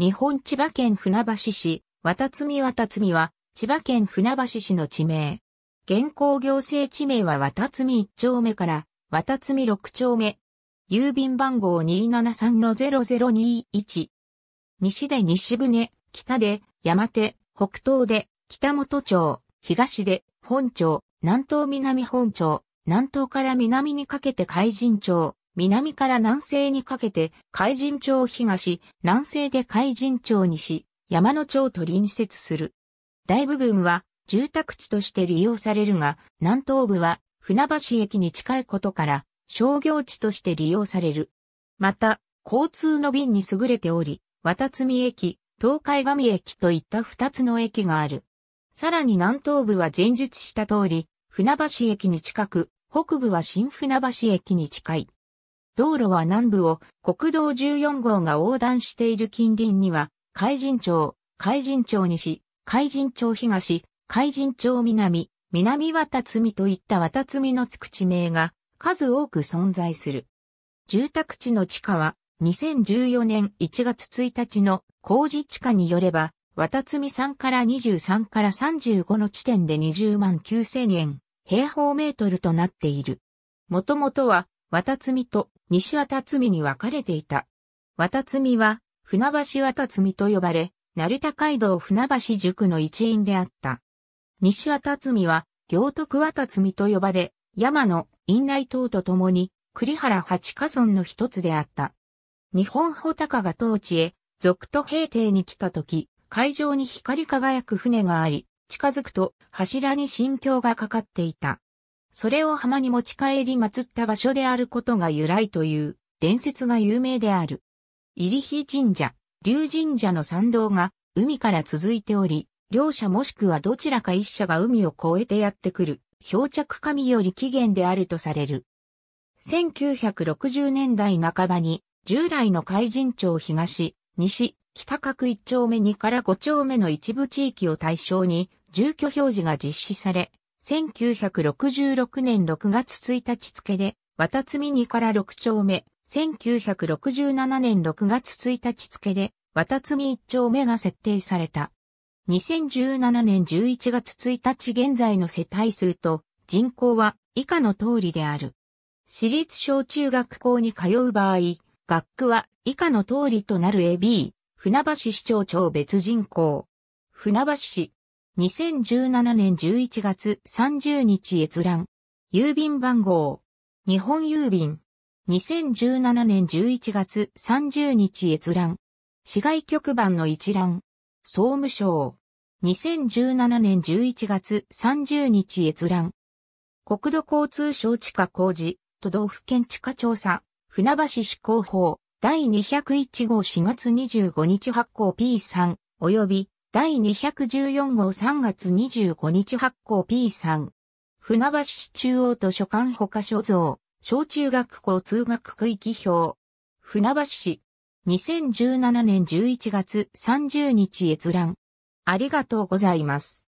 日本千葉県船橋市、渡積渡積は、千葉県船橋市の地名。現行行政地名は渡積1丁目から、渡積6丁目。郵便番号273-0021。西で西船、北で山手、北東で北本町、東で本町、南東南本町、南東から南にかけて海神町、南から南西にかけて海神町東、南西で海神町西、山野町と隣接する。大部分は住宅地として利用されるが、南東部は船橋駅に近いことから商業地として利用される。また、交通の便に優れており、渡積駅、東海上駅といった二つの駅がある。さらに南東部は前述した通り、船橋駅に近く、北部は新船橋駅に近い。道路は南部を国道14号が横断している近隣には、海神町、海神町西、海神町東、海神町南、南渡積といった渡積のつく地名が数多く存在する。住宅地の地価は2014年1月1日の工事地価によれば、渡積3から23から35の地点で20万9000円、平方メートルとなっている。もともとは渡積と西渡積に分かれていた。渡積は、船橋渡積と呼ばれ、成田街道船橋塾の一員であった。西渡積は、行徳渡積と呼ばれ、山の院内等と共に、栗原八家村の一つであった。日本穂高が当地へ、続と平定に来た時、海上に光り輝く船があり、近づくと柱に心境がかかっていた。それを浜に持ち帰り祀った場所であることが由来という伝説が有名である。入日神社、龍神社の参道が海から続いており、両者もしくはどちらか一社が海を越えてやってくる、漂着神より起源であるとされる。1960年代半ばに、従来の海神町東、西、北角1丁目2から5丁目の一部地域を対象に、住居表示が実施され、1966年6月1日付で、渡積2から6丁目、1967年6月1日付で、渡積1丁目が設定された。2017年11月1日現在の世帯数と人口は以下の通りである。私立小中学校に通う場合、学区は以下の通りとなる AB、船橋市町町別人口。船橋市、2017年11月30日閲覧。郵便番号。日本郵便。2017年11月30日閲覧。市外局番の一覧。総務省。2017年11月30日閲覧。国土交通省地下工事、都道府県地下調査、船橋市広報、第201号4月25日発行 P3、及び第214号3月25日発行 P3。船橋市中央図書館ほか所蔵。小中学校通学区域表。船橋市。2017年11月30日閲覧。ありがとうございます。